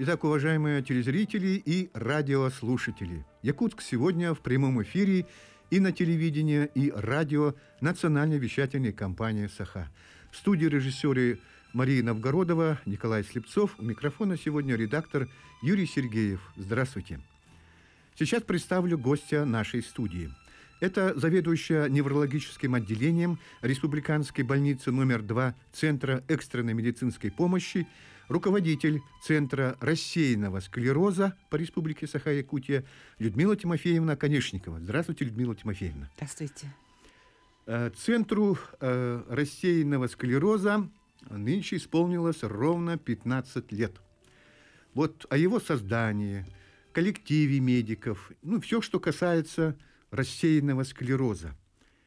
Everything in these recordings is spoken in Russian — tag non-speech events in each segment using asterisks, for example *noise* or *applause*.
Итак, уважаемые телезрители и радиослушатели, Якутск сегодня в прямом эфире и на телевидении, и радио национальной вещательной компании «Саха». В студии режиссеры Мария Новгородова, Николай Слепцов. У микрофона сегодня редактор Юрий Сергеев. Здравствуйте. Сейчас представлю гостя нашей студии. Это заведующая неврологическим отделением Республиканской больницы номер 2 Центра экстренной медицинской помощи руководитель Центра рассеянного склероза по Республике Саха-Якутия Людмила Тимофеевна Конешникова. Здравствуйте, Людмила Тимофеевна. Здравствуйте. Э, Центру э, рассеянного склероза нынче исполнилось ровно 15 лет. Вот о его создании, коллективе медиков, ну, все, что касается рассеянного склероза,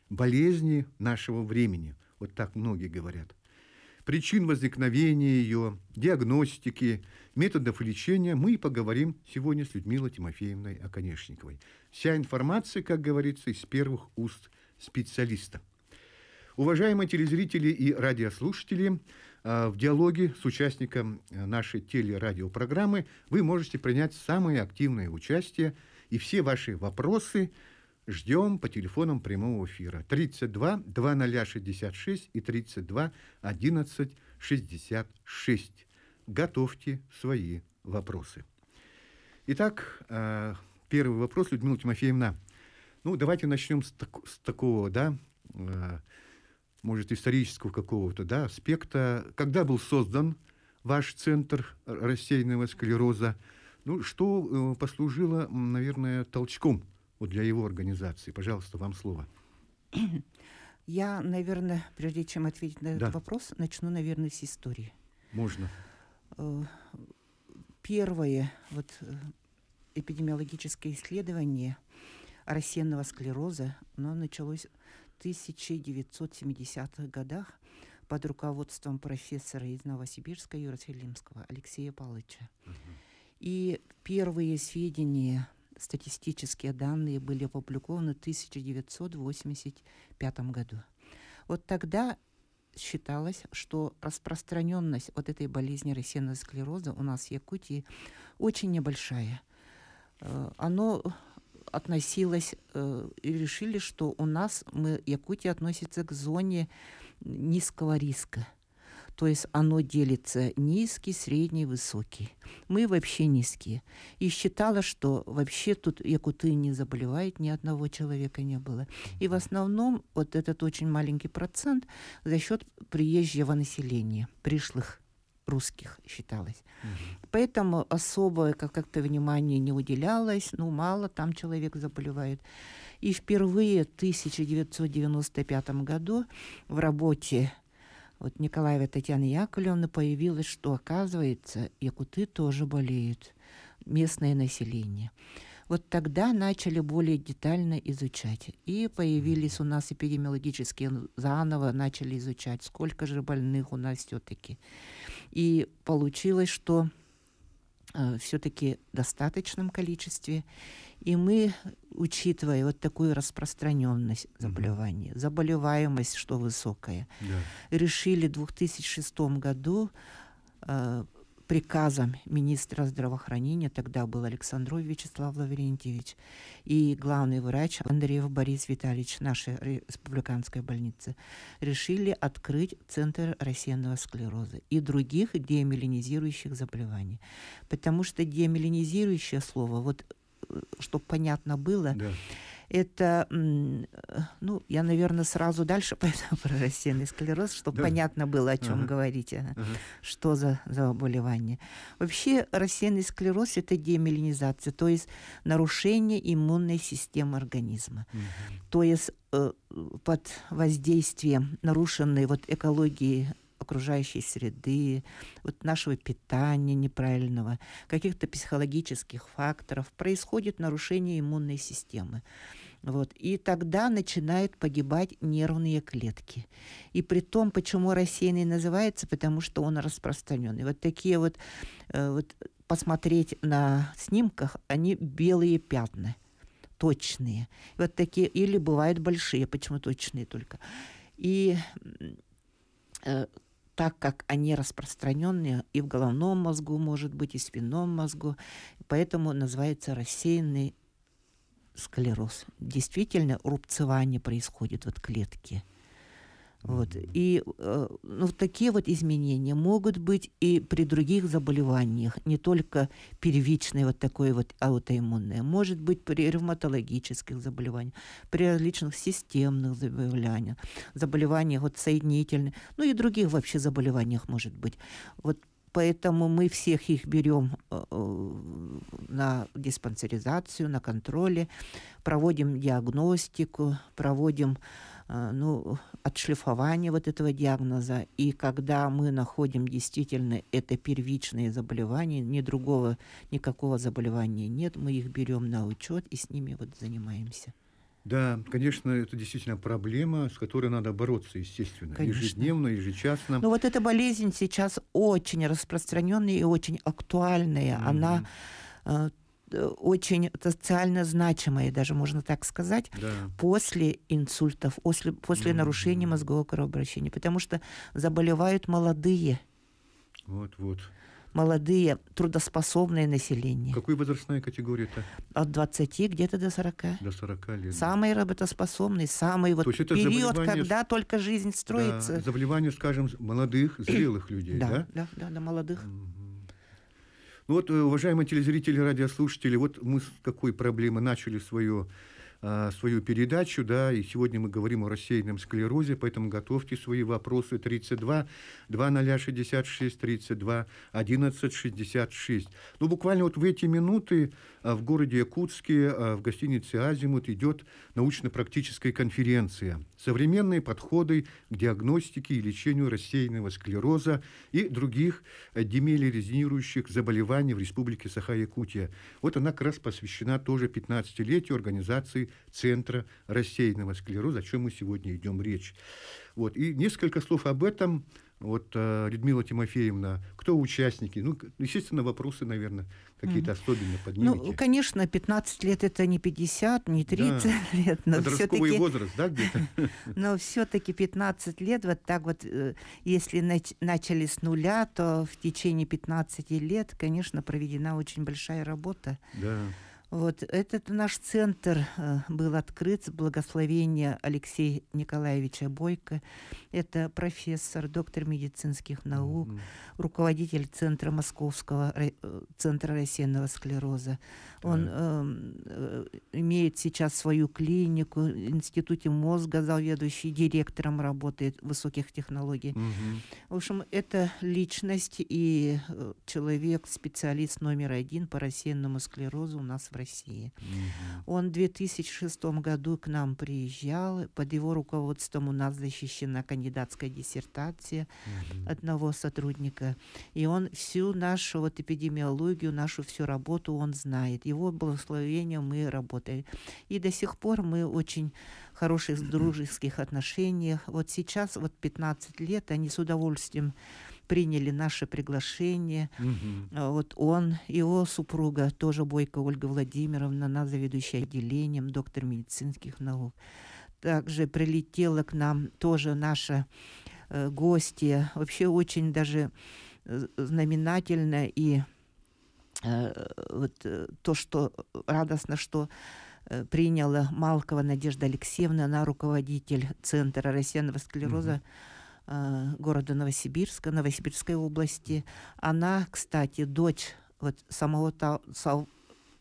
болезни нашего времени. Вот так многие говорят причин возникновения ее, диагностики, методов лечения мы и поговорим сегодня с Людмилой Тимофеевной Оконечниковой. Вся информация, как говорится, из первых уст специалиста. Уважаемые телезрители и радиослушатели, а, в диалоге с участником э, нашей телерадиопрограммы вы можете принять самое активное участие, и все ваши вопросы – Ждем по телефонам прямого эфира 32 2066 и 32 11 66. Готовьте свои вопросы. Итак, э, первый вопрос, Людмила Тимофеевна. Ну, давайте начнем с, так, с такого, да, э, может, исторического какого-то, да, аспекта. Когда был создан ваш центр рассеянного склероза? Ну, что э, послужило, наверное, толчком вот для его организации. Пожалуйста, вам слово. *clears throat* Я, наверное, прежде чем ответить на да. вопрос, начну, наверное, с истории. Можно. Э, первое вот э, эпидемиологическое исследование рассеянного склероза, оно началось в 1970-х годах под руководством профессора из Новосибирска Юра Филимского Алексея Павловича. Угу. И первые сведения статистические данные были опубликованы в 1985 году. Вот тогда считалось, что распространенность вот этой болезни рассеянного склероза у нас в Якутии очень небольшая. Э, оно относилось э, и решили, что у нас мы Якутия относится к зоне низкого риска. То есть оно делится низкий, средний, высокий. Мы вообще низкие. И считала, что вообще тут якуты не заболевает, ни одного человека не было. И в основном вот этот очень маленький процент за счет приезжего населения, пришлых русских считалось. Угу. Поэтому особо как-то внимание не уделялось, ну, мало там человек заболевает. И впервые в 1995 году в работе от Николаева Татьяна Яковлевны появилось, что, оказывается, якуты тоже болеют, местное население. Вот тогда начали более детально изучать. И появились у нас эпидемиологические, ну, заново начали изучать, сколько же больных у нас все-таки. И получилось, что Э, все-таки достаточном количестве. И мы, учитывая вот такую распространенность заболевания, заболеваемость, что высокая, да. решили в 2006 году э, приказом министра здравоохранения, тогда был Александров Вячеслав Лаврентьевич, и главный врач Андреев Борис Витальевич нашей республиканской больницы, решили открыть Центр рассеянного склероза и других демилинизирующих заболеваний. Потому что демилинизирующее слово, вот э, чтобы понятно было, да. Это, э, ну, я, наверное, сразу дальше *laughs* пойду про рассеянный склероз, чтобы да. понятно было, о чем ага. говорите, ага. Э, что за заболевание. Вообще рассеянный склероз – это демилинизация, то есть нарушение иммунной системы организма. Угу. То есть э, под воздействием нарушенной вот экологии окружающей среды, вот нашего питания неправильного, каких-то психологических факторов, происходит нарушение иммунной системы. Вот. И тогда начинают погибать нервные клетки. И при том, почему рассеянный называется, потому что он распространен. И вот такие вот, э, вот посмотреть на снимках, они белые пятна, точные. вот такие, или бывают большие, почему точные только. И э, так как они распространенные и в головном мозгу, может быть, и в спинном мозгу, поэтому называется рассеянный склероз. Действительно, рубцевание происходит вот клетки. Вот. И э, ну, такие вот изменения могут быть и при других заболеваниях, не только первичные вот такое вот аутоиммунное, может быть при ревматологических заболеваниях, при различных системных заболеваниях, заболеваниях вот соединительных, ну и других вообще заболеваниях может быть. Вот Поэтому мы всех их берем э, э, на диспансеризацию, на контроле, проводим диагностику, проводим э, ну, отшлифование вот этого диагноза. И когда мы находим действительно это первичные заболевания, ни другого, никакого заболевания нет, мы их берем на учет и с ними вот занимаемся. Да, конечно, это действительно проблема, с которой надо бороться, естественно, конечно. ежедневно, ежечасно. Но вот эта болезнь сейчас очень распространенная и очень актуальная. Mm-hmm. Она э, очень социально значимая, даже можно так сказать, да. после инсультов, после, после mm-hmm. нарушения мозгового кровообращения, потому что заболевают молодые. Вот-вот молодые, трудоспособное население. Какой возрастная категория это От 20 где-то до 40. До 40 лет. Самые работоспособные, самый вот период, заболевание... когда только жизнь строится. Да, заболевание, скажем, молодых, зрелых людей, да? Да, да, да, да молодых. Угу. Ну вот, э, уважаемые телезрители, радиослушатели, вот мы с какой проблемы начали свое а, свою передачу, да, и сегодня мы говорим о рассеянном склерозе, поэтому готовьте свои вопросы 32 2066 32 11 66. Ну, буквально вот в эти минуты а, в городе Якутске а, в гостинице «Азимут» идет научно-практическая конференция – современные подходы к диагностике и лечению рассеянного склероза и других э, демиелиризирующих заболеваний в Республике Саха-Якутия. Вот она как раз посвящена тоже 15-летию организации Центра рассеянного склероза, о чем мы сегодня идем речь. Вот. И несколько слов об этом вот э, Людмила Тимофеевна, кто участники? Ну, естественно, вопросы, наверное, какие-то mm. особенные поднимете. Ну, конечно, 15 лет это не 50, не 30 да. *laughs* лет. Но Подростковый все-таки... возраст, да, где-то? *laughs* Но все-таки 15 лет, вот так вот, э, если начали с нуля, то в течение 15 лет, конечно, проведена очень большая работа. Да. Вот этот наш центр э, был открыт с благословения Алексея Николаевича Бойко. Это профессор, доктор медицинских наук, mm-hmm. руководитель центра Московского э, центра рассеянного склероза. Он mm-hmm. э, имеет сейчас свою клинику Институте мозга, заведующий директором работает высоких технологий. Mm-hmm. В общем, это личность и э, человек, специалист номер один по рассеянному склерозу у нас в России. Mm-hmm. Он в 2006 году к нам приезжал. Под его руководством у нас защищена кандидатская диссертация mm-hmm. одного сотрудника. И он всю нашу вот эпидемиологию, нашу всю работу он знает. Его благословению мы работаем, И до сих пор мы очень хороших дружеских отношениях. Вот сейчас, вот 15 лет, они с удовольствием приняли наше приглашение. Угу. Вот он, его супруга, тоже Бойко Ольга Владимировна, она заведующая отделением, доктор медицинских наук. Также прилетела к нам тоже наша э, гостья. Вообще очень даже э, знаменательно и э, вот, э, то, что радостно, что э, приняла Малкова Надежда Алексеевна, она руководитель Центра рассеянного склероза. mm Э, города Новосибирска, Новосибирской области. Она, кстати, дочь вот самого, того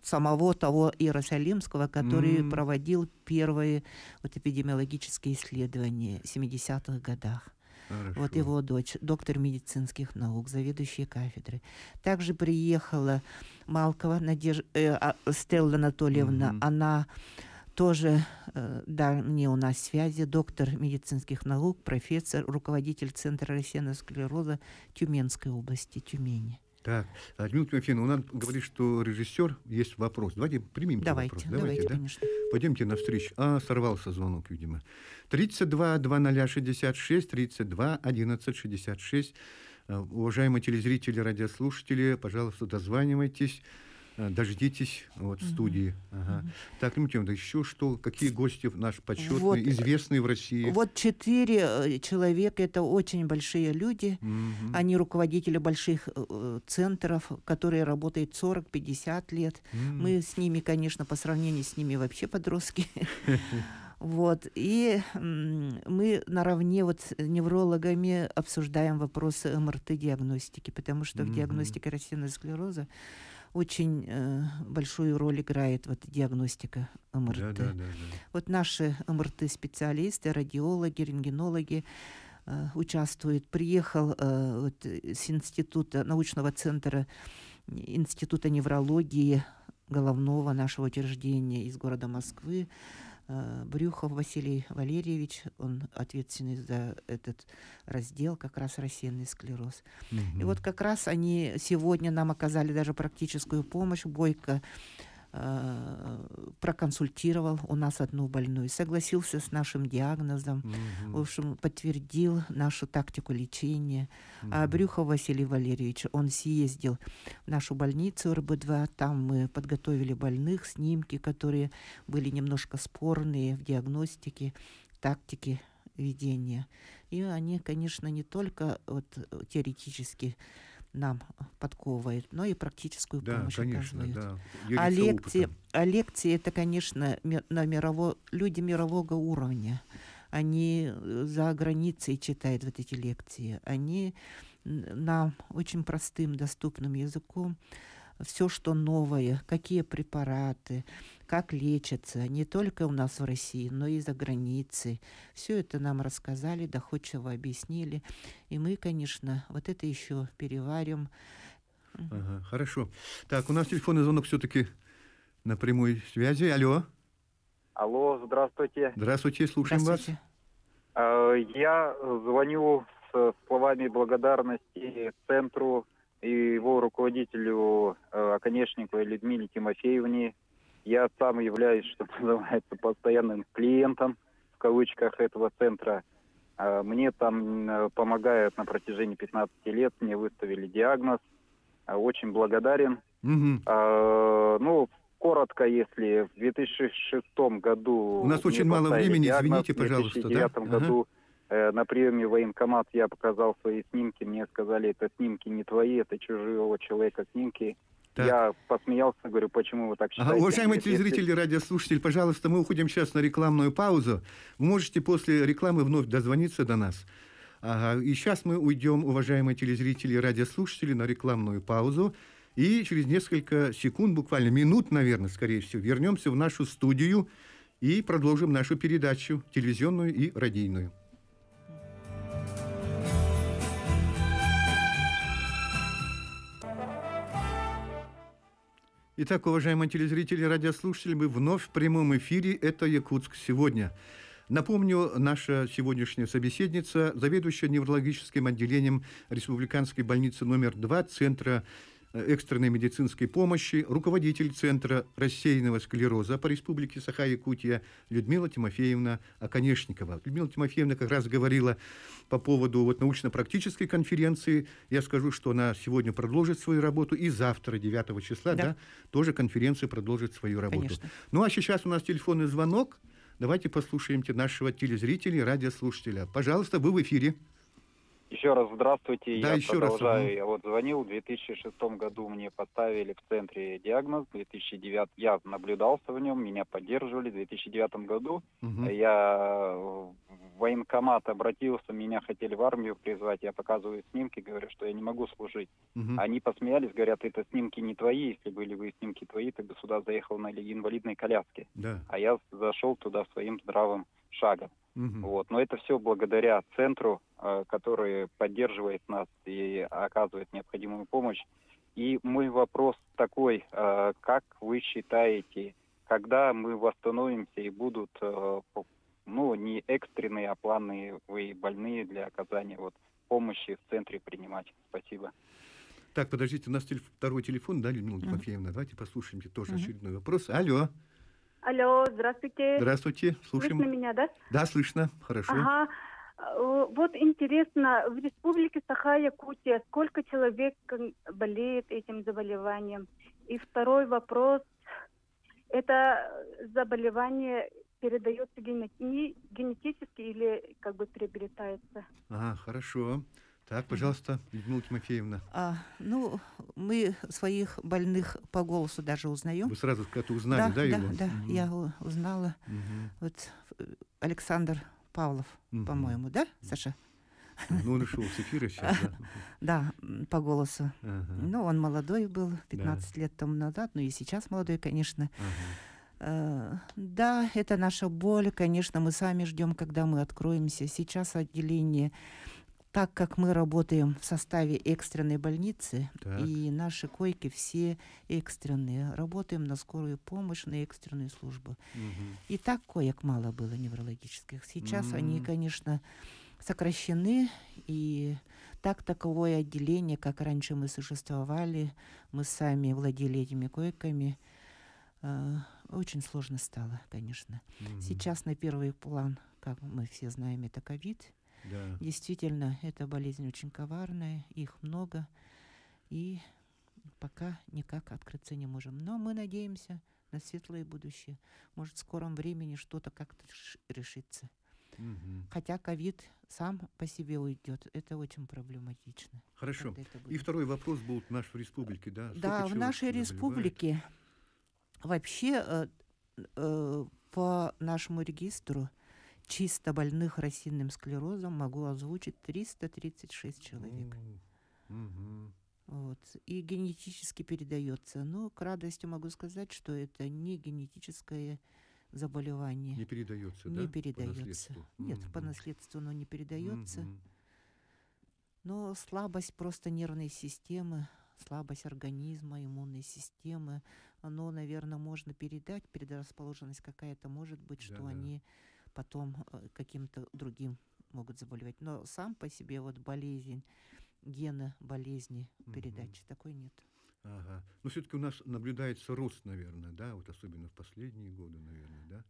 самого того Иерусалимского, который mm. проводил первые вот эпидемиологические исследования в 70-х годах. Хорошо. Вот его дочь, доктор медицинских наук, заведующая кафедры. Также приехала Малкова Надеж... э, а, Стелла Анатольевна. Mm-hmm. Она тоже, э, да, не у нас связи, доктор медицинских наук, профессор, руководитель Центра рассеянного склероза Тюменской области, Тюмени. Так, а, Дмитрий Тимофеевна, нам говорит, что режиссер есть вопрос. Давайте примем давайте, вопрос. Давайте, давайте да? конечно. Пойдемте навстречу. А, сорвался звонок, видимо. 32 0066, 32 11 66. Уважаемые телезрители, радиослушатели, пожалуйста, дозванивайтесь. Э, дождитесь вот, в студии. Ага. Так, Леонтьевна, еще что? Какие гости наши почетные, вот, э, известные в России? Вот четыре э, человека, это очень большие люди. Угу. Они руководители больших центров, которые работают 40-50 лет. Угу. Мы с ними, конечно, по сравнению с ними вообще подростки. *laughs* Вот. И мы наравне вот с неврологами обсуждаем вопросы МРТ-диагностики, потому что mm-hmm. в диагностике рассеянного склероза очень э, большую роль играет вот диагностика МРТ. Да, да, да, да. Вот наши МРТ-специалисты, радиологи, рентгенологи э, участвуют. Приехал э, вот, с института, научного центра Института неврологии головного нашего учреждения из города Москвы Э, Брюхов Василий Валерьевич, он ответственный за этот раздел, как раз рассеянный склероз. Угу. И вот как раз они сегодня нам оказали даже практическую помощь. Бойко Э, проконсультировал у нас одну больную, согласился с нашим диагнозом, угу. в общем, подтвердил нашу тактику лечения. Угу. А Брюхов Василий Валерьевич, он съездил в нашу больницу РБ-2, там мы подготовили больных, снимки, которые были немножко спорные в диагностике, тактике ведения. И они, конечно, не только вот, теоретически нам э, подковывает, но и практическую да, помощь конечно, оказывает. Да. А, а лекции, а лекции это, конечно, на мирово, люди мирового уровня. Они э, за границей читают вот эти лекции. Они нам очень простым, доступным языком все, что новое, какие препараты, как лечатся, не только у нас в России, но и за границей. Все это нам рассказали, доходчиво объяснили. И мы, конечно, вот это еще переварим. Ага, хорошо. Так, у нас телефонный звонок все-таки на прямой связи. Алло. Алло, здравствуйте. Здравствуйте, слушаем здравствуйте. вас. Э, я звоню с словами благодарности центру и его руководителю э, Оконечниковой Людмиле Тимофеевне я сам являюсь, что *laughs* называется, постоянным клиентом, в кавычках, этого центра. А, мне там э, помогают на протяжении 15 лет, мне выставили диагноз. А, очень благодарен. Угу. А, ну, коротко, если в 2006 году... У нас очень мало времени, диагноз, извините, пожалуйста. В 2009 да? году ага. Э, на приеме в военкомат я показал свои снимки, мне сказали, это снимки не твои, это чужого человека снимки. Так. Я посмеялся, говорю, почему вы так считаете. Ага, уважаемые телезрители, радиослушатели, пожалуйста, мы уходим сейчас на рекламную паузу. Вы можете после рекламы вновь дозвониться до нас. Ага, и сейчас мы уйдем, уважаемые телезрители радиослушатели, на рекламную паузу. И через несколько секунд, буквально минут, наверное, скорее всего, вернемся в нашу студию и продолжим нашу передачу телевизионную и радийную. Итак, уважаемые телезрители и радиослушатели, мы вновь в прямом эфире. Это «Якутск сегодня». Напомню, наша сегодняшняя собеседница, заведующая неврологическим отделением Республиканской больницы номер 2 Центра экстренной медицинской помощи, руководитель Центра рассеянного склероза по республике Саха-Якутия Людмила Тимофеевна Оконешникова. Людмила Тимофеевна как раз говорила по поводу вот научно-практической конференции. Я скажу, что она сегодня продолжит свою работу и завтра, 9 числа, да, да тоже конференция продолжит свою работу. Конечно. Ну а сейчас у нас телефонный звонок. Давайте послушаем нашего телезрителя и радиослушателя. Пожалуйста, вы в эфире. Еще раз здравствуйте. Да, я еще продолжаю. Раз. Я вот звонил. В 2006 году мне поставили в центре диагноз. 2009 я наблюдался в нем, меня поддерживали. В 2009 году угу. я в военкомат обратился, меня хотели в армию призвать. Я показываю снимки, говорю, что я не могу служить. Угу. Они посмеялись, говорят, это снимки не твои. Если были бы снимки твои, ты бы сюда заехал на инвалидной коляске. Да. А я зашел туда своим здравым шагом. Угу. Вот. Но это все благодаря центру, э, который поддерживает нас и оказывает необходимую помощь. И мой вопрос такой, э, как вы считаете, когда мы восстановимся и будут э, ну, не экстренные, а плановые больные для оказания вот, помощи в центре принимать? Спасибо. Так, подождите, у нас телеф- второй телефон, да, Людмила Тимофеевна? mm Давайте послушаем тоже mm очередной вопрос. Алло. Алло, здравствуйте. Здравствуйте, слушаем. Слышно меня, да? Да, слышно, хорошо. Ага. Э, вот интересно, в республике Саха-Якутия сколько человек болеет этим заболеванием? И второй вопрос. Это заболевание передается генетически или как бы приобретается? А, хорошо. Так, пожалуйста, Людмила Тимофеевна. А, ну, мы своих больных по голосу даже узнаем. Вы сразу как-то узнали, да, да, его? Да, да, угу. я узнала. Угу. Вот Александр Павлов, угу. по-моему, да, Саша? Ну, он ушел с эфира сейчас, да? *laughs* Да, по голосу. Ага. Ну, он молодой был, 15 да. лет тому назад, ну и сейчас молодой, конечно. Ага. А, да, это наша боль, конечно, мы сами ждем, когда мы откроемся. Сейчас отделение так как мы работаем в составе экстренной больницы, так. и наши койки все экстренные, работаем на скорую помощь, на экстренную службу. Угу. И так коек мало было неврологических. Сейчас угу. они, конечно, сокращены, и так таковое отделение, как раньше мы существовали, мы сами владели этими койками, э, очень сложно стало, конечно. Угу. Сейчас на первый план, как мы все знаем, это ковид да. Действительно, эта болезнь очень коварная, их много, и пока никак открыться не можем. Но мы надеемся на светлое будущее. Может, в скором времени что-то как-то решится. Угу. Хотя ковид сам по себе уйдет. Это очень проблематично. Хорошо. И второй вопрос был наш в республике, да? Сколько да, в нашей республике вообще э, э, по нашему регистру чисто больных рассинным склерозом могу озвучить 336 человек. Mm-hmm. Вот. И генетически передается. Но к радости могу сказать, что это не генетическое заболевание. Не передается, не да? Не передается. По Нет, по наследству оно не передается. Но слабость просто нервной системы, слабость организма, иммунной системы, оно, наверное, можно передать, предрасположенность какая-то может быть, что да, они да потом э, каким-то другим могут заболевать. Но сам по себе вот болезнь, гена болезни передачи угу. такой нет. Ага. Но все-таки у нас наблюдается рост, наверное, да, вот особенно в последние годы, наверное, да,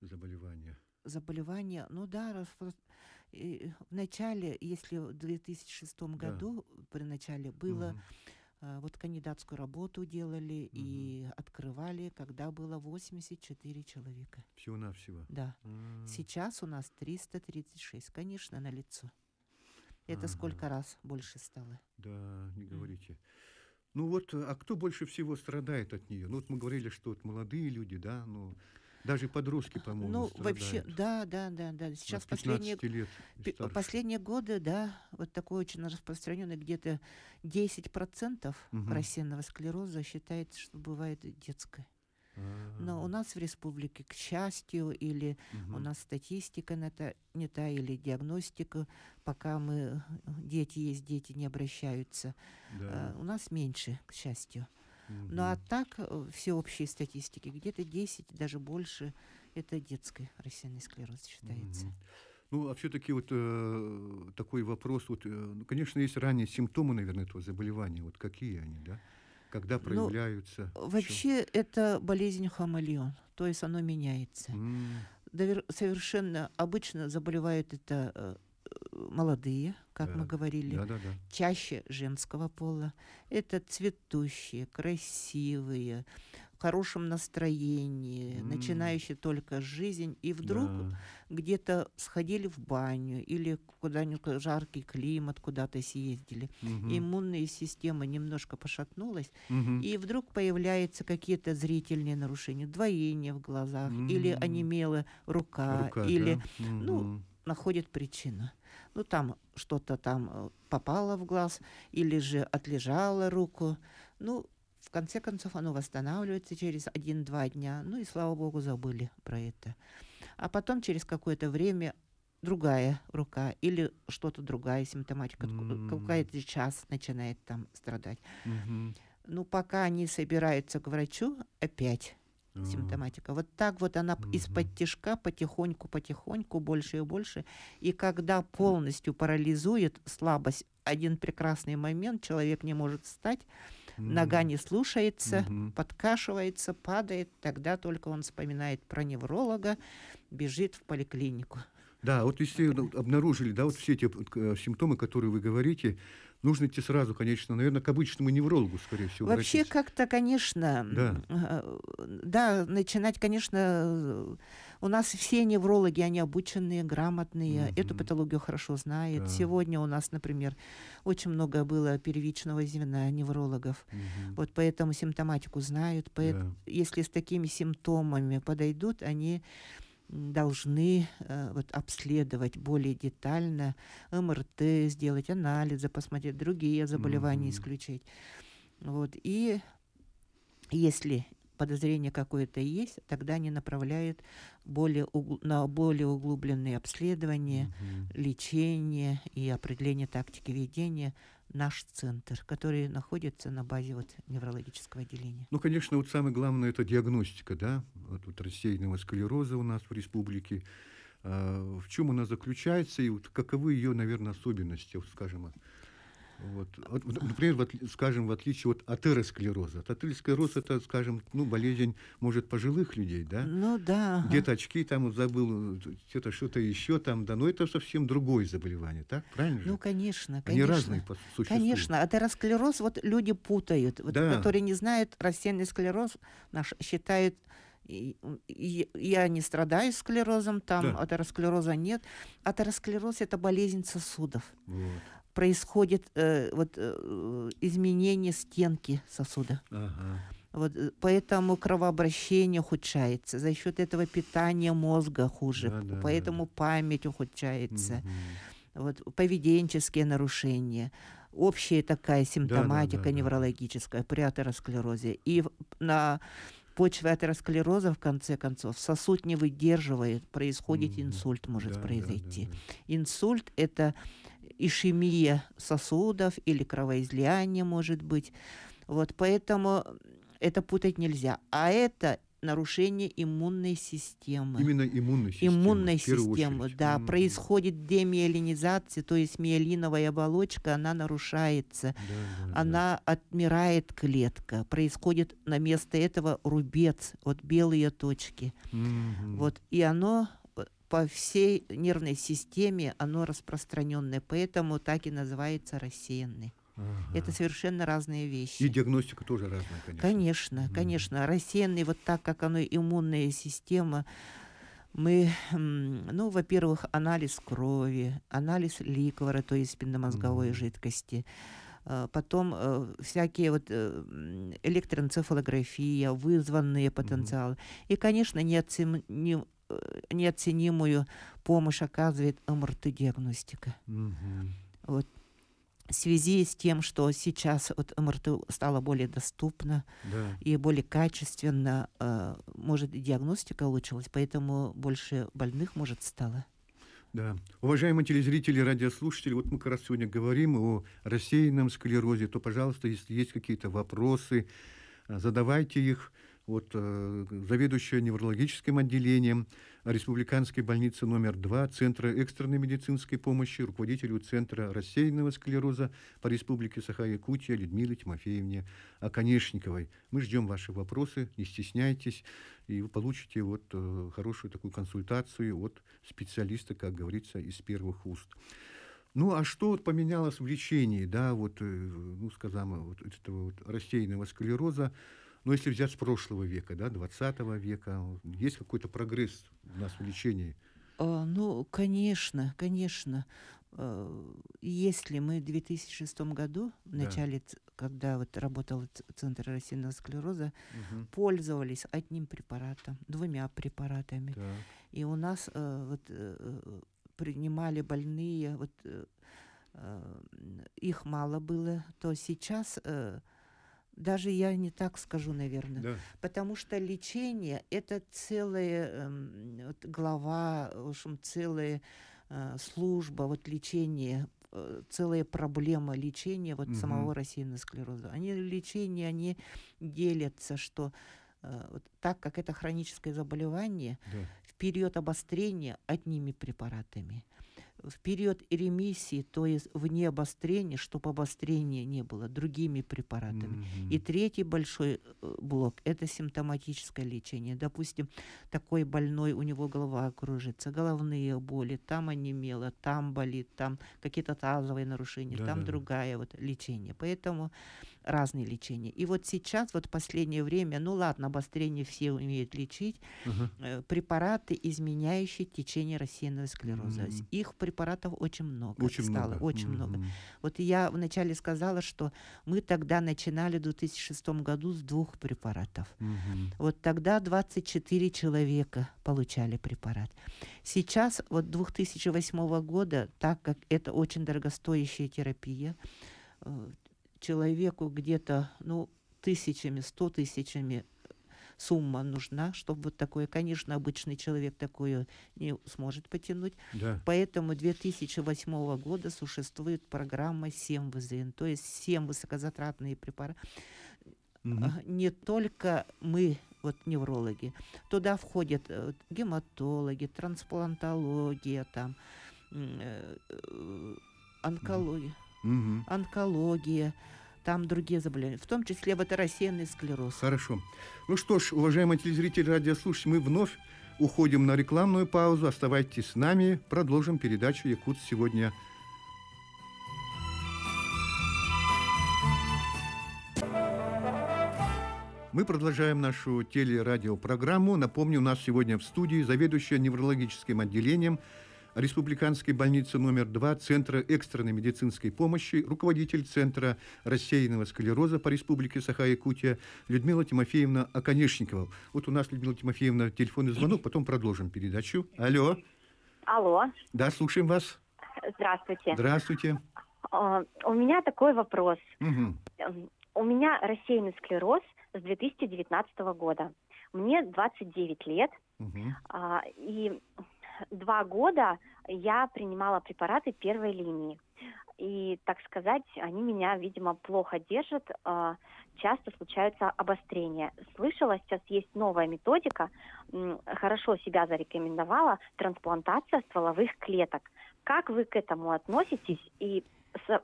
заболевания заболевания. Ну да, в начале, если в 2006 году, при начале, было угу. Э, вот кандидатскую работу делали угу. и открывали, когда было 84 человека. Всего-навсего? Да. А-а-а. Сейчас у нас 336, конечно, на лицо. Это ага. сколько раз больше стало? Да, не говорите. Ну вот, а кто больше всего страдает от нее? Ну вот мы говорили, что вот молодые люди, да, ну... Но даже подростки, э, по-моему, Ну, страдают. вообще, да, да, да, да. Сейчас последние, лет последние годы, да, вот такой очень распространенный, где-то 10% угу. рассеянного склероза считается, что бывает детское. Но а. у нас в республике, к счастью, или угу. у нас статистика на та, не та, или диагностика, пока мы э, дети есть, дети не обращаются, да. а, у нас меньше, к счастью. Ну а так, э, всеобщие статистики, где-то 10, даже больше, это детская рассеянный склероз считается. Ну, а все-таки вот э, такой вопрос, вот, э, ну, конечно, есть ранние симптомы, наверное, этого заболевания, вот какие они, да? Когда ну, проявляются? Ну, вообще это болезнь хамелеон, то есть оно меняется. Mm. Довер- совершенно обычно заболевают это э, э молодые, как да. мы говорили, да, да, да. чаще женского пола. Это цветущие, красивые, в хорошем настроении, mm. начинающие только жизнь, и вдруг да. где-то сходили в баню или куда-нибудь жаркий климат, куда-то съездили. mm Иммунная система немножко пошатнулась, mm и вдруг появляются какие-то зрительные нарушения, двоение в глазах, mm или онемела рука, рука или да. mm ну находит причину ну там что-то там э, попало в глаз, или же отлежала руку. Ну, в конце концов, оно восстанавливается через один-два дня. Ну и, слава богу, забыли про это. А потом через какое-то время другая рука или что-то другая симптоматика, mm-hmm. какая-то час начинает там страдать. Mm-hmm. Ну, пока они собираются к врачу, опять mm симптоматика. Вот так вот она mm-hmm. из-под тяжка потихоньку, потихоньку, больше и больше. И когда полностью парализует слабость, один прекрасный момент, человек не может встать, mm-hmm. нога не слушается, mm-hmm. подкашивается, падает, тогда только он вспоминает про невролога, бежит в поликлинику. Да, вот если обнаружили, да, вот все эти симптомы, которые вы говорите, нужно идти сразу, конечно, наверное, к обычному неврологу, скорее всего. Вообще как-то, конечно, да. Э, да, начинать, конечно, э, у нас все неврологи, они обученные, грамотные, mm эту патологию хорошо знают. Да. Сегодня у нас, например, очень много было первичного звена неврологов, mm вот поэтому симптоматику знают, поэтому, да. если с такими симптомами подойдут, они должны э, вот, обследовать более детально, МРТ сделать, анализы посмотреть, другие заболевания mm-hmm. исключить. Вот. И если подозрение какое-то есть, тогда они направляют более угл... на более углубленные обследования, угу. лечение и определение тактики ведения наш центр, который находится на базе вот неврологического отделения. Ну, конечно, вот самое главное это диагностика, да, вот, вот рассеянного склероза у нас в республике. А, в чем она заключается и вот каковы ее, наверное, особенности, вот, скажем, вот. Например, вот, скажем, в отличие от атеросклероза. От это, скажем, ну, болезнь, может, пожилых людей, да? Ну да. Где-то очки там вот забыл, где-то что-то еще там, да. Но это совсем другое заболевание, так? Правильно же? Ну, конечно, конечно. Они разные по существу. Конечно. Атеросклероз вот люди путают. Вот, да. Которые не знают, рассеянный склероз наш считают я не страдаю склерозом, там да. атеросклероза нет. Атеросклероз – это болезнь сосудов. Вот происходит э, вот, э, изменение стенки сосуда. Ага. Вот, э, поэтому кровообращение ухудшается. За счет этого питание мозга хуже. Да, да, поэтому да. память ухудшается. Угу. Вот, поведенческие нарушения. Общая такая симптоматика да, да, да, неврологическая при атеросклерозе. И на почве атеросклероза, в конце концов, сосуд не выдерживает, происходит mm-hmm. инсульт, может да, произойти. Да, да, да. Инсульт – это ишемия сосудов или кровоизлияние, может быть. Вот, поэтому это путать нельзя. А это нарушение иммунной системы. Именно иммунной системы. Иммунной системы, да. Mm-hmm. Происходит демиелинизация, то есть миелиновая оболочка, она нарушается. Да, да, она да. отмирает клетка. Происходит на место этого рубец, вот белые точки. Mm-hmm. Вот, и оно по всей нервной системе оно распространенное, поэтому так и называется рассеянный. Ага. Это совершенно разные вещи. И диагностика тоже разная, конечно. Конечно, mm. конечно. Рассеянный вот так, как оно иммунная система, мы, ну, во-первых, анализ крови, анализ ликвора, то есть спинномозговой mm. жидкости, а, потом э, всякие вот э, электроэнцефалография, вызванные потенциалы. mm И, конечно, неоценим, Э, неоценимую помощь оказывает МРТ-диагностика. Угу. Вот. В связи с тем, что сейчас вот МРТ стало более доступно да. и более качественно, э, может, и диагностика улучшилась, поэтому больше больных, может, стало. Да. Уважаемые телезрители, радиослушатели, вот мы как раз сегодня говорим о рассеянном склерозе, то, пожалуйста, если есть какие-то вопросы, э, задавайте их вот э, заведующая неврологическим отделением Республиканской больницы номер 2 Центра экстренной медицинской помощи, руководителю Центра рассеянного склероза по Республике Саха-Якутия Людмиле Тимофеевне Оконешниковой. Мы ждем ваши вопросы, не стесняйтесь, и вы получите вот э, хорошую такую консультацию от специалиста, как говорится, из первых уст. Ну, а что поменялось в лечении, да, вот, э, ну, скажем, вот этого вот рассеянного склероза, но ну, если взять с прошлого века, да, 20 века, есть какой-то прогресс у нас в лечении? А, ну, конечно, конечно. А, если мы в 2006 году, в начале, да. когда вот работал Центр рассеянного склероза, угу. пользовались одним препаратом, двумя препаратами. Так. И у нас э, вот, э, принимали больные, вот, э, их мало было, то сейчас даже я не так скажу, наверное, да. потому что лечение это целая эм, вот, глава, в общем, целая э, служба, вот лечение э, целая проблема лечения вот угу. самого рассеянного склероза. Они лечение, они делятся, что э, вот, так как это хроническое заболевание, да. в период обострения одними препаратами, в период ремиссии, то есть вне обострения, чтобы обострения не было другими препаратами. Mm-hmm. И третий большой э, блок – это симптоматическое лечение. Допустим, такой больной, у него голова кружится, головные боли, там онемело, там болит, там какие-то тазовые нарушения, да, там да. другая вот лечение. Поэтому разные лечения. И вот сейчас, вот последнее время, ну ладно, обострение все умеют лечить, угу. препараты, изменяющие течение рассеянного склероза. mm Их препаратов очень много очень стало, много. очень mm много. Вот я вначале сказала, что мы тогда начинали в 2006 году с двух препаратов. mm Вот тогда 24 человека получали препарат. Сейчас, вот 2008 года, так как это очень дорогостоящая терапия, э, человеку где-то, ну, тысячами, сто тысячами э, сумма нужна, чтобы вот такое, конечно, обычный человек такое не сможет потянуть. Да. Поэтому 2008 года существует программа 7 ВЗН, то есть 7 высокозатратные препараты. Угу. Не только мы, вот неврологи, туда входят э, гематологи, трансплантология, там, э, э, онкология. Угу угу. онкология, там другие заболевания, в том числе ваторосенный склероз. Хорошо. Ну что ж, уважаемые телезрители, радиослушатели, мы вновь уходим на рекламную паузу. Оставайтесь с нами, продолжим передачу «Якут сегодня». Мы продолжаем нашу телерадиопрограмму. Напомню, у нас сегодня в студии заведующая неврологическим отделением республиканской больницы номер 2 Центра экстренной медицинской помощи, руководитель Центра рассеянного склероза по республике Саха-Якутия Людмила Тимофеевна Оконечникова. Вот у нас, Людмила Тимофеевна, телефонный звонок, потом продолжим передачу. Алло. Алло. Да, слушаем вас. Здравствуйте. Здравствуйте. А, у меня такой вопрос. Угу. У меня рассеянный склероз с 2019 года. Мне 29 лет. Угу. И два года я принимала препараты первой линии. И, так сказать, они меня, видимо, плохо держат. Э, часто случаются обострения. Слышала, сейчас есть новая методика. Хорошо себя зарекомендовала трансплантация стволовых клеток. Как вы к этому относитесь и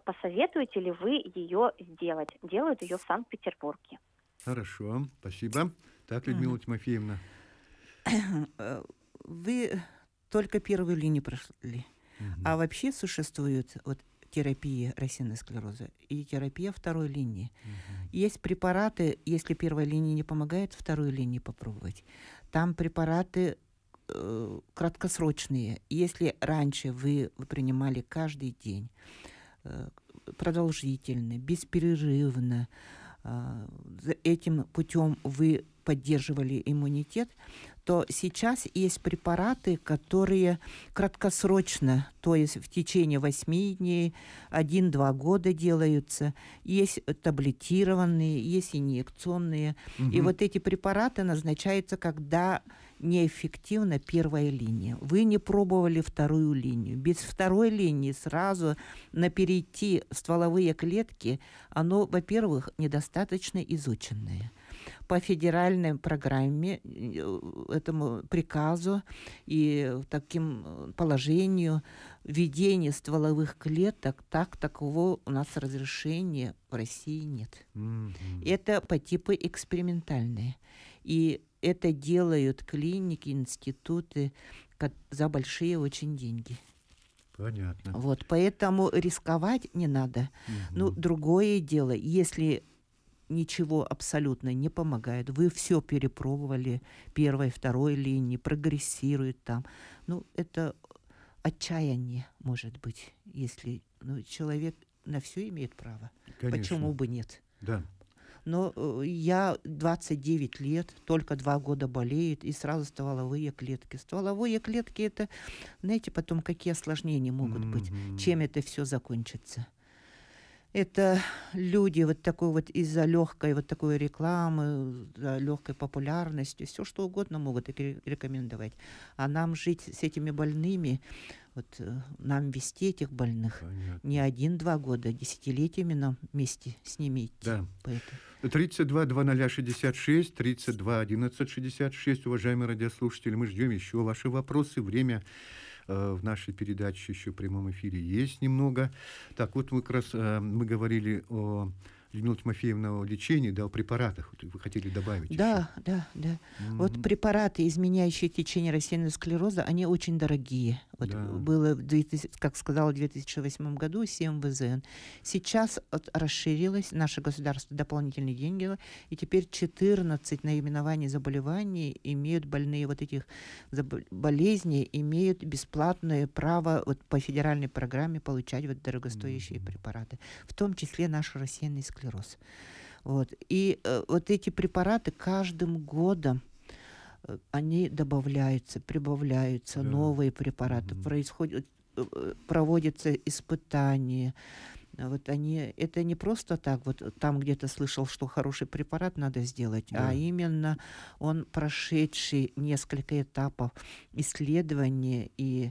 посоветуете ли вы ее сделать? Делают ее в Санкт-Петербурге. Хорошо, спасибо. Так, Людмила Тимофеевна. Э, вы только первую линию прошли. А вообще существует вот терапия рассеянного склероза и терапия второй линии. Угу. Есть препараты, если первая линия не помогает, вторую линию попробовать. Там препараты э, краткосрочные. Если раньше вы, вы принимали каждый день э, продолжительно, бесперерывно, э, этим путем вы поддерживали иммунитет, то сейчас есть препараты, которые краткосрочно, то есть в течение 8 дней, 1-2 года делаются. Есть таблетированные, есть инъекционные. Угу. И вот эти препараты назначаются, когда неэффективна первая линия. Вы не пробовали вторую линию. Без второй линии сразу на перейти стволовые клетки, оно, во-первых, недостаточно изученное по федеральной программе, э, этому приказу и таким э, положению введения стволовых клеток, так такого у нас разрешения в России нет. Mm-hmm. Это по типу экспериментальные. И это делают клиники, институты за большие очень деньги. Понятно. Вот, поэтому рисковать не надо. Угу. Ну, другое дело, если ничего абсолютно не помогает. Вы все перепробовали первой, второй линии, прогрессирует там. Ну, это отчаяние, может быть, если ну, человек на все имеет право. Конечно. Почему бы нет? Да. Но э, я 29 лет, только два года болеет, и сразу стволовые клетки. Стволовые клетки это, знаете, потом какие осложнения могут mm-hmm. быть, чем это все закончится это люди вот такой вот из-за легкой вот такой рекламы, за легкой популярности, все что угодно могут рекомендовать. А нам жить с этими больными, вот э, нам вести этих больных Понятно. не один-два года, а десятилетиями нам вместе с ними идти. Да. Поэтому. 32 0066, 32 11 66, уважаемые радиослушатели, мы ждем еще ваши вопросы. Время Э, в нашей передаче еще в прямом эфире есть немного. Так вот, мы как раз э, мы говорили о Людмила Тимофеевна о лечении, да, о препаратах. вы хотели добавить Да, еще. да, да. Mm-hmm. Вот препараты, изменяющие течение рассеянного склероза, они очень дорогие. Вот э, да. было, 2000, как сказала, в 2008 году 7 ВЗН. Сейчас вот расширилось наше государство дополнительные деньги, и теперь 14 наименований заболеваний имеют больные вот этих болезней, имеют бесплатное право вот по федеральной программе получать вот дорогостоящие mm-hmm. препараты, в том числе наш рассеянный склероз. Вот. И э, вот эти препараты каждым годом Э, они добавляются, прибавляются, да. новые препараты, угу. происходит, э, э, проводятся испытания. Вот они, это не просто так, вот там где-то слышал, что хороший препарат надо сделать, а да. а именно он прошедший несколько этапов исследования и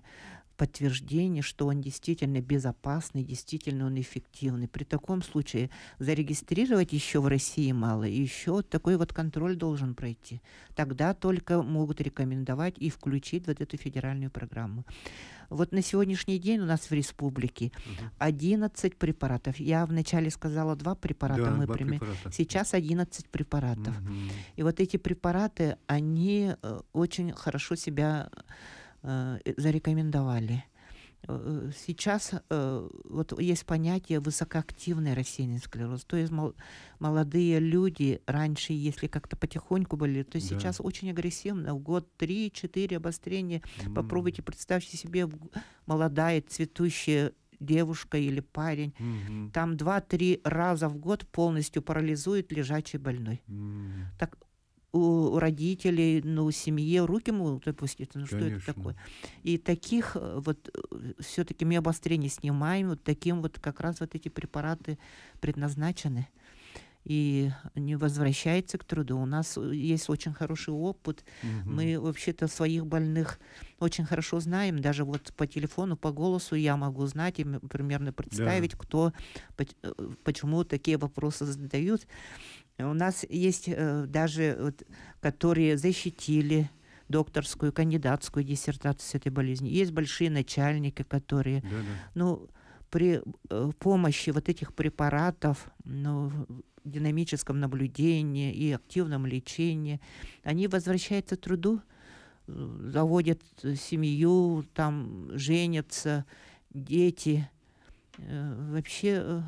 подтверждение, что он действительно безопасный, действительно он эффективный. При таком случае зарегистрировать еще в России мало, и еще такой вот контроль должен пройти. Тогда только могут рекомендовать и включить вот эту федеральную программу. Вот на сегодняшний день у нас в республике 11 препаратов. Я вначале сказала два препарата да, мы два примем. Сейчас 11 препаратов. Угу. И вот эти препараты, они э, очень хорошо себя Э, зарекомендовали. Э, э, сейчас вот есть понятие высокоактивный рассеянный склероз. То есть молодые люди раньше, если как-то потихоньку были, то да. сейчас очень агрессивно. В год 3-4 обострения. Mm. Попробуйте, представьте себе, молодая, цветущая девушка или парень, угу. там 2-3 раза в год полностью парализует лежачий больной. Угу. Так у, у родителей, ну, семье руки могут опуститься. Ну, Конечно. что это такое? И таких э, вот э, все-таки мы обострение снимаем, вот таким вот как раз вот эти препараты предназначены и не возвращается к труду. У нас э, есть очень хороший опыт. Угу. Мы вообще-то своих больных очень хорошо знаем. Даже вот по телефону, по голосу я могу знать и примерно представить, да. кто, почему такие вопросы задают. Э, у нас есть э, даже, вот, которые защитили докторскую, кандидатскую диссертацию с этой болезнью. Есть большие начальники, которые... Да, да. Ну, при э, помощи вот этих препаратов, ну, динамическом наблюдении и активном лечении, они возвращаются к труду, заводят семью, там женятся, дети – Э, вообще, э,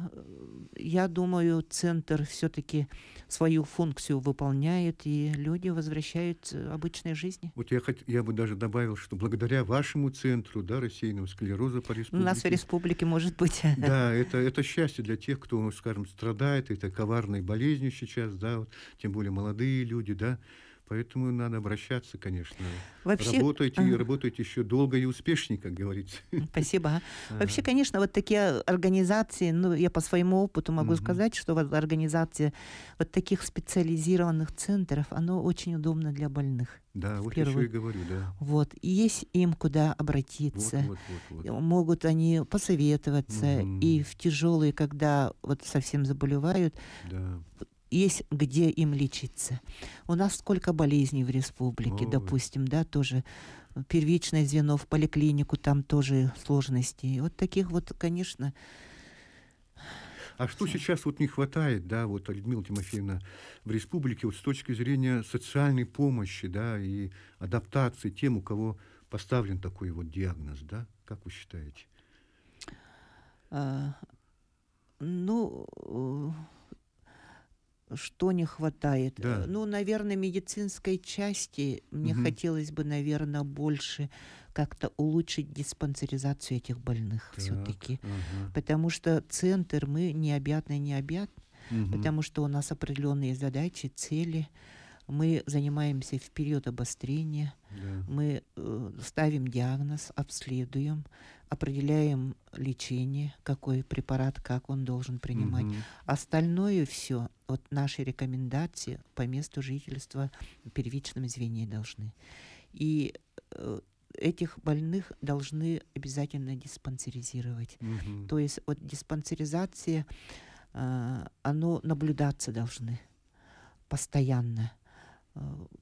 я думаю, центр все-таки свою функцию выполняет, и люди возвращаются к обычной жизни. Вот я, хоть, я бы даже добавил, что благодаря вашему центру, да, рассеянного склероза по республике... У нас в республике, может быть. *laughs* Да, это, это счастье для тех, кто, ну, скажем, страдает этой коварной болезнью сейчас, да, вот, тем более молодые люди, да, Поэтому надо обращаться, конечно. Вообще... Работайте, ага. работайте еще долго и успешнее, как говорится. *laughs* Спасибо. Вообще, конечно, вот такие организации, ну, я по своему опыту могу сказать, что вот организация вот таких специализированных центров, оно очень удобно для больных. Да, вот первую. еще и говорю, да. Вот, есть им куда обратиться. Могут они посоветоваться. И в тяжелые, когда вот совсем заболевают, есть где им лечиться. У нас сколько болезней в республике, Ой. допустим, да, тоже э, первичное звено в поликлинику, там тоже сложности. вот таких вот, конечно, а что сейчас вот не хватает, да, вот, Людмила Тимофеевна, в республике вот с точки зрения социальной помощи, да, и адаптации тем, у кого поставлен такой вот диагноз, да? Как вы считаете? А, ну, э, что не хватает? Да. Э, ну, наверное, медицинской части мне угу. хотелось бы, наверное, больше как-то улучшить диспансеризацию этих больных все-таки. Угу. Потому что центр мы необъятно необъятны, угу. потому что у нас определенные задачи, цели. Мы занимаемся в период обострения, да. мы э, ставим диагноз, обследуем, определяем лечение, какой препарат, как он должен принимать. Угу. Остальное все вот наши рекомендации по месту жительства в первичном звене должны. И э, этих больных должны обязательно диспансеризировать. Угу. То есть вот диспансеризация, э, оно наблюдаться должны постоянно, э,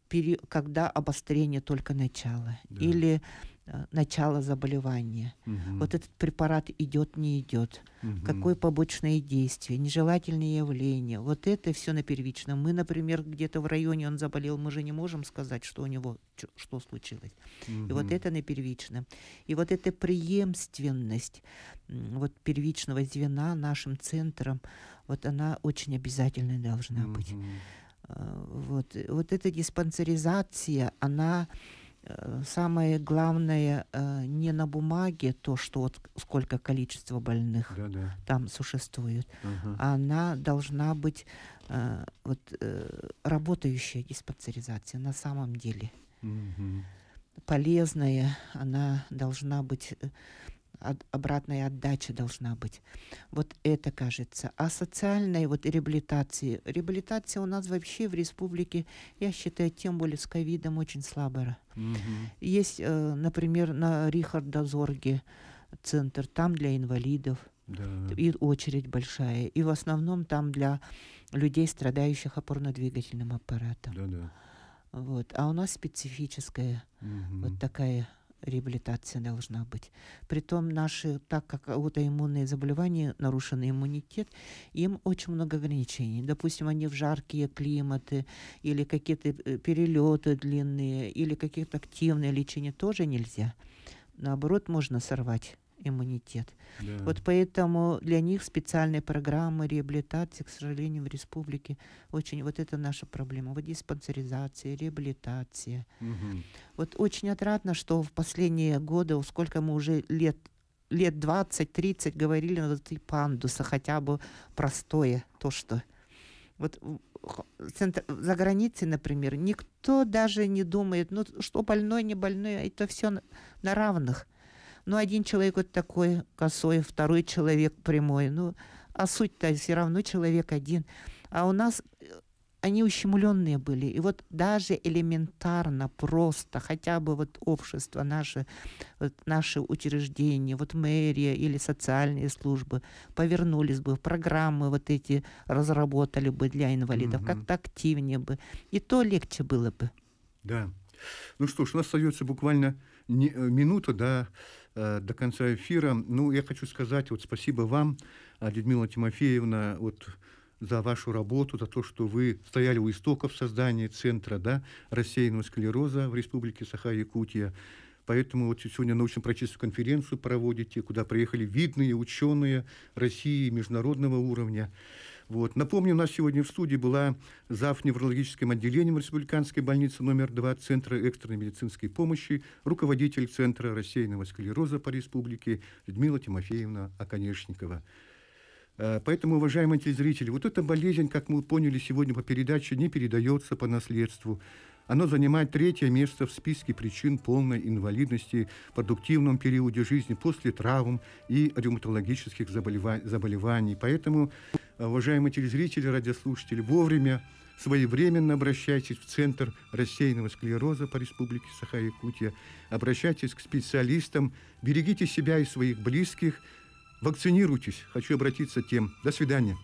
пере, когда обострение только начало. Да. Или Э, начала заболевания. Угу. Вот этот препарат идет, не идет, угу. какое побочное действие, нежелательные явления. Вот это все на первичном. Мы, например, где-то в районе он заболел, мы же не можем сказать, что у него что случилось. Угу. И вот это на первичном. И вот эта преемственность вот первичного звена нашим центрам, вот она очень обязательной должна угу. быть. Э, вот, вот эта диспансеризация, она Э, самое главное э, не на бумаге то, что вот сколько количество больных да, да. там существует, угу. она должна быть э, вот работающая диспансеризация на самом деле. Угу полезная, она должна быть от, обратная отдача должна быть. Вот это кажется. А социальной вот реабилитации. Реабилитация у нас вообще в республике, я считаю, тем более с ковидом очень слабая. Угу. Есть, э, например, на Рихарда Зорге центр, там для инвалидов. Да. И очередь большая. И в основном там для людей, страдающих опорно-двигательным аппаратом. Да, да. Вот. А у нас специфическая угу. вот такая реабилитация должна быть. Притом наши, так как аутоиммунные заболевания, нарушенный иммунитет, им очень много ограничений. Допустим, они в жаркие климаты или какие-то э, перелеты длинные, или какие-то активные лечения тоже нельзя. Наоборот, можно сорвать иммунитет. Да. Вот поэтому для них специальные программы реабилитации, к сожалению, в республике очень, вот это наша проблема. Вот диспансеризация, реабилитация. Угу. Вот очень отрадно, что в последние годы, сколько мы уже лет лет 20-30 говорили на этой пандуса, хотя бы простое то, что вот центр, за границей, например, никто даже не думает, ну что больной, не больной, а это все на равных. Ну, один человек вот такой косой, второй человек прямой. Ну, а суть-то все равно человек один. А у нас э, они ущемленные были. И вот даже элементарно, просто, хотя бы вот общество наше, вот наши учреждения, вот мэрия или социальные службы повернулись бы, программы вот эти разработали бы для инвалидов, угу. как-то активнее бы. И то легче было бы. Да. Ну что ж, у нас остается буквально не, э, минута до, э, до конца эфира. Ну, я хочу сказать вот спасибо вам, а, Людмила Тимофеевна, вот за вашу работу, за то, что вы стояли у истоков создания центра да, рассеянного склероза в Республике Саха-Якутия. Поэтому вот сегодня научно-практическую конференцию проводите, куда приехали видные ученые России и международного уровня. Вот. Напомню, у нас сегодня в студии была зав. неврологическим отделением Республиканской больницы номер 2 Центра экстренной медицинской помощи, руководитель Центра рассеянного склероза по республике Людмила Тимофеевна Оконешникова. Э, поэтому, уважаемые телезрители, вот эта болезнь, как мы поняли сегодня по передаче, не передается по наследству. Оно занимает третье место в списке причин полной инвалидности в продуктивном периоде жизни после травм и ревматологических заболеваний. Поэтому, уважаемые телезрители, радиослушатели, вовремя своевременно обращайтесь в Центр рассеянного склероза по Республике Саха-Якутия, обращайтесь к специалистам, берегите себя и своих близких, вакцинируйтесь. Хочу обратиться к тем. До свидания.